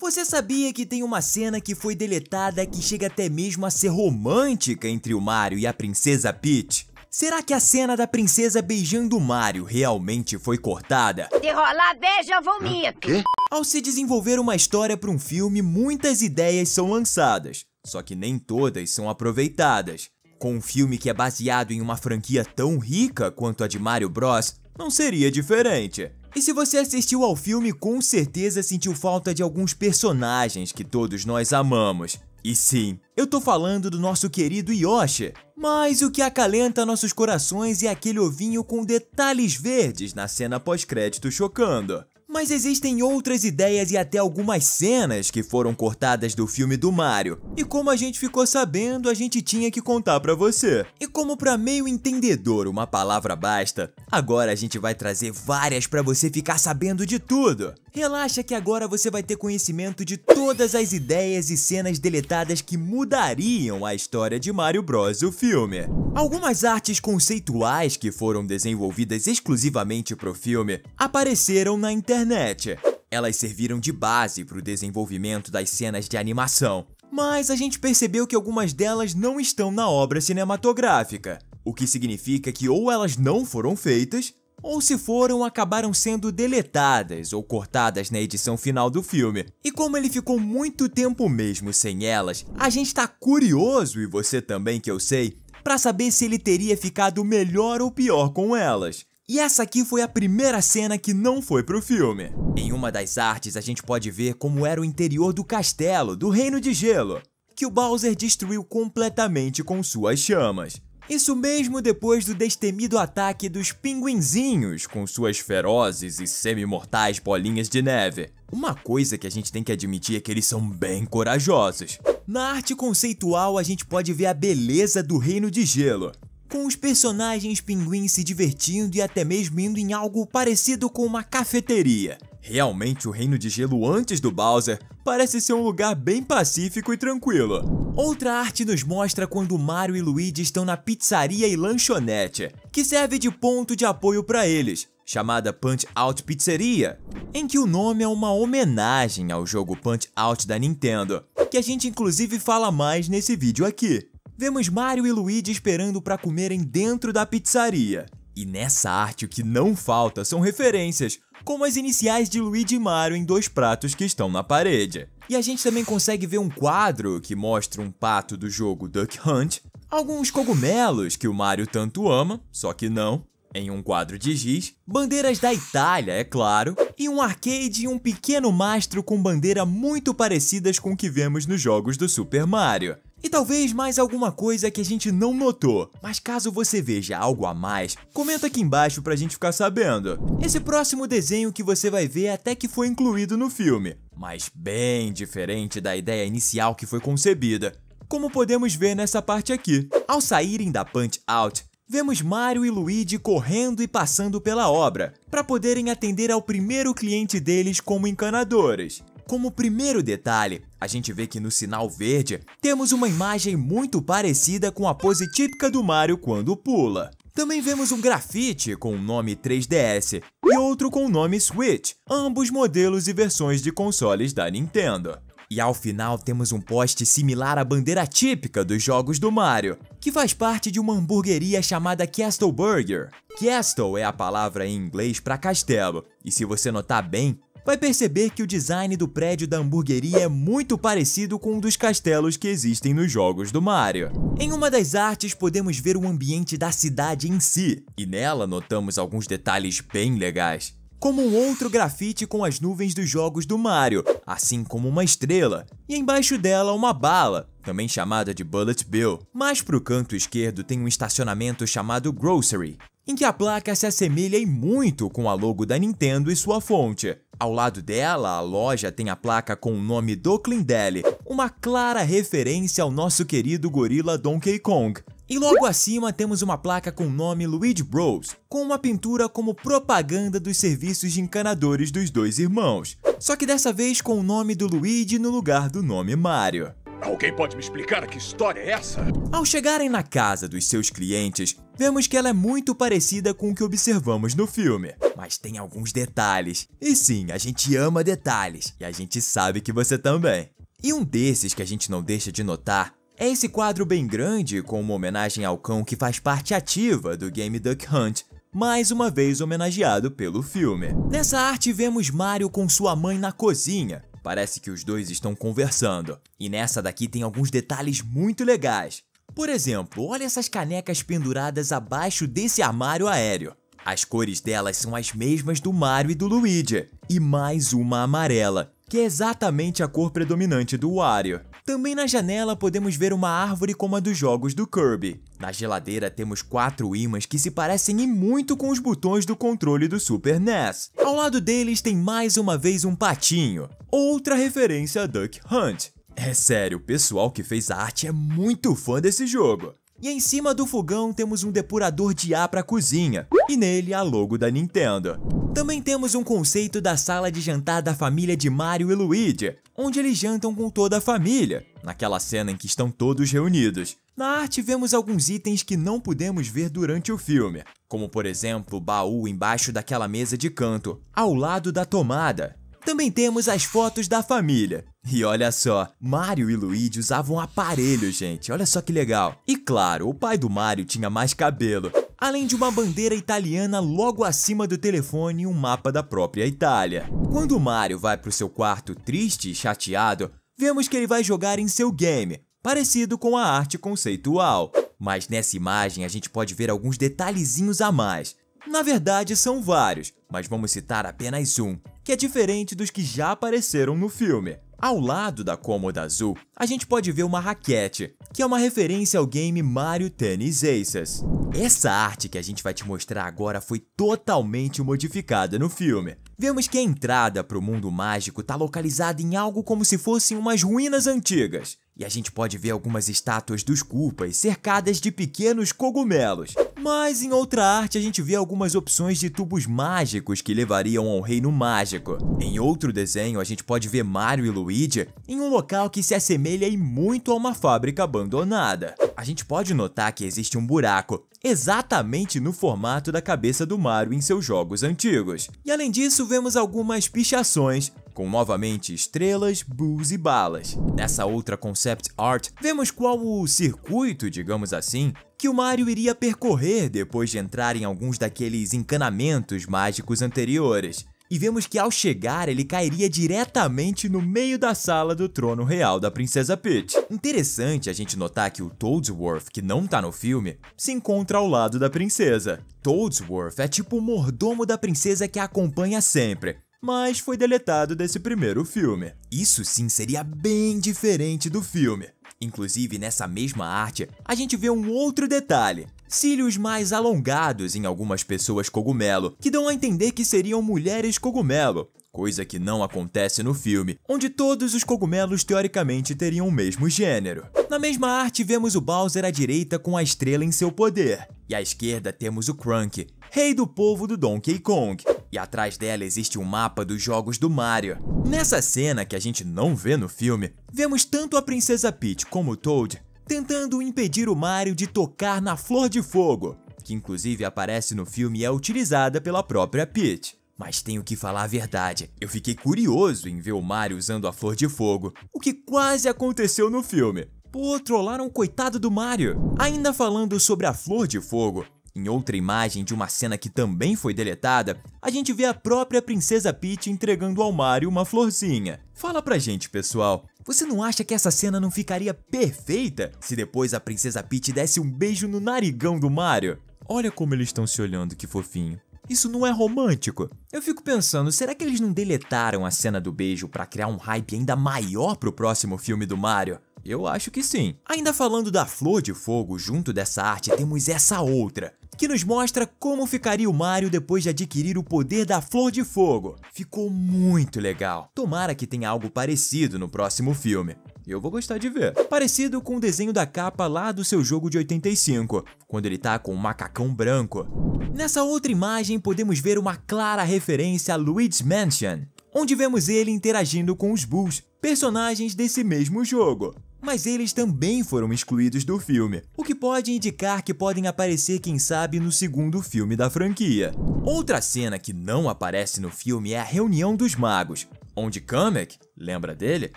Você sabia que tem uma cena que foi deletada que chega até mesmo a ser romântica entre o Mario e a princesa Peach? Será que a cena da princesa beijando o Mario realmente foi cortada? Se rolar beijo, eu vomito. Quê? Ao se desenvolver uma história para um filme, muitas ideias são lançadas, só que nem todas são aproveitadas. Com um filme que é baseado em uma franquia tão rica quanto a de Mario Bros, não seria diferente. E se você assistiu ao filme, com certeza sentiu falta de alguns personagens que todos nós amamos. E sim, eu tô falando do nosso querido Yoshi. Mas o que acalenta nossos corações é aquele ovinho com detalhes verdes na cena pós-crédito chocando. Mas existem outras ideias e até algumas cenas que foram cortadas do filme do Mario. E como a gente ficou sabendo, a gente tinha que contar para você. E como para meio entendedor uma palavra basta, agora a gente vai trazer várias para você ficar sabendo de tudo. Relaxa que agora você vai ter conhecimento de todas as ideias e cenas deletadas que mudariam a história de Mario Bros. o filme. Algumas artes conceituais que foram desenvolvidas exclusivamente para o filme apareceram na internet. Elas serviram de base para o desenvolvimento das cenas de animação, mas a gente percebeu que algumas delas não estão na obra cinematográfica, o que significa que ou elas não foram feitas, ou se foram, acabaram sendo deletadas ou cortadas na edição final do filme. E como ele ficou muito tempo mesmo sem elas, a gente tá curioso, e você também que eu sei, para saber se ele teria ficado melhor ou pior com elas. E essa aqui foi a primeira cena que não foi pro filme. Em uma das artes, a gente pode ver como era o interior do castelo, do Reino de Gelo, que o Bowser destruiu completamente com suas chamas. Isso mesmo depois do destemido ataque dos pinguinzinhos com suas ferozes e semi-mortais bolinhas de neve. Uma coisa que a gente tem que admitir é que eles são bem corajosos. Na arte conceitual, a gente pode ver a beleza do Reino de Gelo, com os personagens pinguins se divertindo e até mesmo indo em algo parecido com uma cafeteria. Realmente, o Reino de Gelo antes do Bowser parece ser um lugar bem pacífico e tranquilo. Outra arte nos mostra quando Mario e Luigi estão na pizzaria e lanchonete, que serve de ponto de apoio para eles, chamada Punch Out Pizzeria, em que o nome é uma homenagem ao jogo Punch Out da Nintendo, que a gente inclusive fala mais nesse vídeo aqui vemos Mario e Luigi esperando para comerem dentro da pizzaria. E nessa arte o que não falta são referências, como as iniciais de Luigi e Mario em dois pratos que estão na parede. E a gente também consegue ver um quadro que mostra um pato do jogo Duck Hunt, alguns cogumelos que o Mario tanto ama, só que não, em um quadro de giz, bandeiras da Itália, é claro, e um arcade e um pequeno mastro com bandeira muito parecidas com o que vemos nos jogos do Super Mario. E talvez mais alguma coisa que a gente não notou. Mas caso você veja algo a mais, comenta aqui embaixo pra gente ficar sabendo. Esse próximo desenho que você vai ver até que foi incluído no filme, mas bem diferente da ideia inicial que foi concebida. Como podemos ver nessa parte aqui. Ao saírem da Punch Out, vemos Mario e Luigi correndo e passando pela obra, para poderem atender ao primeiro cliente deles como encanadores. Como primeiro detalhe, a gente vê que no sinal verde temos uma imagem muito parecida com a pose típica do Mario quando pula. Também vemos um grafite com o nome 3DS e outro com o nome Switch, ambos modelos e versões de consoles da Nintendo. E ao final temos um poste similar à bandeira típica dos jogos do Mario, que faz parte de uma hamburgueria chamada Castle Burger. Castle é a palavra em inglês para castelo, e se você notar bem, vai perceber que o design do prédio da hamburgueria é muito parecido com um dos castelos que existem nos jogos do Mario. Em uma das artes podemos ver o ambiente da cidade em si, e nela notamos alguns detalhes bem legais como um outro grafite com as nuvens dos jogos do Mario, assim como uma estrela, e embaixo dela uma bala, também chamada de Bullet Bill. Mais pro canto esquerdo tem um estacionamento chamado Grocery, em que a placa se assemelha e muito com a logo da Nintendo e sua fonte. Ao lado dela, a loja tem a placa com o nome do Clindelli, uma clara referência ao nosso querido gorila Donkey Kong. E logo acima temos uma placa com o nome Luigi Bros, com uma pintura como propaganda dos serviços de encanadores dos dois irmãos, só que dessa vez com o nome do Luigi no lugar do nome Mario. Alguém pode me explicar que história é essa? Ao chegarem na casa dos seus clientes, vemos que ela é muito parecida com o que observamos no filme. Mas tem alguns detalhes. E sim, a gente ama detalhes. E a gente sabe que você também. E um desses que a gente não deixa de notar é esse quadro bem grande com uma homenagem ao cão que faz parte ativa do game Duck Hunt, mais uma vez homenageado pelo filme. Nessa arte vemos Mario com sua mãe na cozinha, Parece que os dois estão conversando. E nessa daqui tem alguns detalhes muito legais. Por exemplo, olha essas canecas penduradas abaixo desse armário aéreo. As cores delas são as mesmas do Mario e do Luigi, e mais uma amarela, que é exatamente a cor predominante do Wario. Também na janela podemos ver uma árvore como a dos jogos do Kirby. Na geladeira temos quatro ímãs que se parecem e muito com os botões do controle do Super NES. Ao lado deles tem mais uma vez um patinho, outra referência a Duck Hunt. É sério, o pessoal que fez a arte é muito fã desse jogo. E em cima do fogão temos um depurador de ar para cozinha, e nele a logo da Nintendo. Também temos um conceito da sala de jantar da família de Mario e Luigi, onde eles jantam com toda a família, naquela cena em que estão todos reunidos. Na arte vemos alguns itens que não pudemos ver durante o filme, como por exemplo o baú embaixo daquela mesa de canto, ao lado da tomada, também temos as fotos da família. E olha só, Mario e Luigi usavam aparelho, gente. Olha só que legal. E claro, o pai do Mario tinha mais cabelo. Além de uma bandeira italiana logo acima do telefone e um mapa da própria Itália. Quando Mario vai para o seu quarto triste e chateado, vemos que ele vai jogar em seu game, parecido com a arte conceitual. Mas nessa imagem a gente pode ver alguns detalhezinhos a mais. Na verdade são vários, mas vamos citar apenas um que é diferente dos que já apareceram no filme. Ao lado da cômoda azul, a gente pode ver uma raquete, que é uma referência ao game Mario Tennis Aces. Essa arte que a gente vai te mostrar agora foi totalmente modificada no filme. Vemos que a entrada para o mundo mágico está localizada em algo como se fossem umas ruínas antigas. E a gente pode ver algumas estátuas dos culpas cercadas de pequenos cogumelos. Mas em outra arte a gente vê algumas opções de tubos mágicos que levariam ao reino mágico. Em outro desenho a gente pode ver Mario e Luigi em um local que se assemelha muito a uma fábrica abandonada. A gente pode notar que existe um buraco exatamente no formato da cabeça do Mario em seus jogos antigos. E além disso vemos algumas pichações com novamente estrelas, bulls e balas. Nessa outra concept art, vemos qual o circuito, digamos assim, que o Mario iria percorrer depois de entrar em alguns daqueles encanamentos mágicos anteriores. E vemos que ao chegar ele cairia diretamente no meio da sala do trono real da Princesa Peach. Interessante a gente notar que o Toadsworth, que não tá no filme, se encontra ao lado da princesa. Toadsworth é tipo o mordomo da princesa que a acompanha sempre, mas foi deletado desse primeiro filme. Isso sim seria bem diferente do filme. Inclusive, nessa mesma arte, a gente vê um outro detalhe. Cílios mais alongados em algumas pessoas cogumelo, que dão a entender que seriam mulheres cogumelo, coisa que não acontece no filme, onde todos os cogumelos teoricamente teriam o mesmo gênero. Na mesma arte, vemos o Bowser à direita com a estrela em seu poder, e à esquerda temos o Crunk, rei do povo do Donkey Kong e atrás dela existe um mapa dos jogos do Mario. Nessa cena que a gente não vê no filme, vemos tanto a Princesa Peach como o Toad tentando impedir o Mario de tocar na Flor de Fogo, que inclusive aparece no filme e é utilizada pela própria Peach. Mas tenho que falar a verdade, eu fiquei curioso em ver o Mario usando a Flor de Fogo, o que quase aconteceu no filme. Pô, trollaram o coitado do Mario. Ainda falando sobre a Flor de Fogo, em outra imagem de uma cena que também foi deletada, a gente vê a própria Princesa Peach entregando ao Mario uma florzinha. Fala pra gente, pessoal, você não acha que essa cena não ficaria perfeita se depois a Princesa Peach desse um beijo no narigão do Mario? Olha como eles estão se olhando, que fofinho. Isso não é romântico? Eu fico pensando, será que eles não deletaram a cena do beijo para criar um hype ainda maior pro próximo filme do Mario? Eu acho que sim. Ainda falando da Flor de Fogo, junto dessa arte temos essa outra, que nos mostra como ficaria o Mario depois de adquirir o poder da Flor de Fogo. Ficou muito legal. Tomara que tenha algo parecido no próximo filme. Eu vou gostar de ver. Parecido com o desenho da capa lá do seu jogo de 85, quando ele tá com um macacão branco. Nessa outra imagem podemos ver uma clara referência a Luigi's Mansion, onde vemos ele interagindo com os Bulls, personagens desse mesmo jogo mas eles também foram excluídos do filme, o que pode indicar que podem aparecer, quem sabe, no segundo filme da franquia. Outra cena que não aparece no filme é a reunião dos magos, onde Kamek, lembra dele?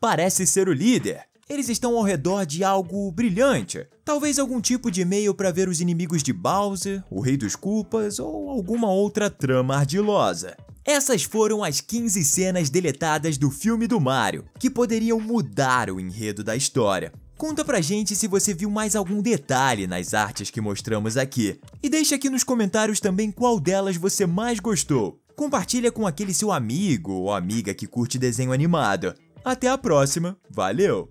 Parece ser o líder. Eles estão ao redor de algo brilhante, talvez algum tipo de e-mail para ver os inimigos de Bowser, o Rei dos Culpas ou alguma outra trama ardilosa. Essas foram as 15 cenas deletadas do filme do Mario, que poderiam mudar o enredo da história. Conta pra gente se você viu mais algum detalhe nas artes que mostramos aqui. E deixa aqui nos comentários também qual delas você mais gostou. Compartilha com aquele seu amigo ou amiga que curte desenho animado. Até a próxima, valeu!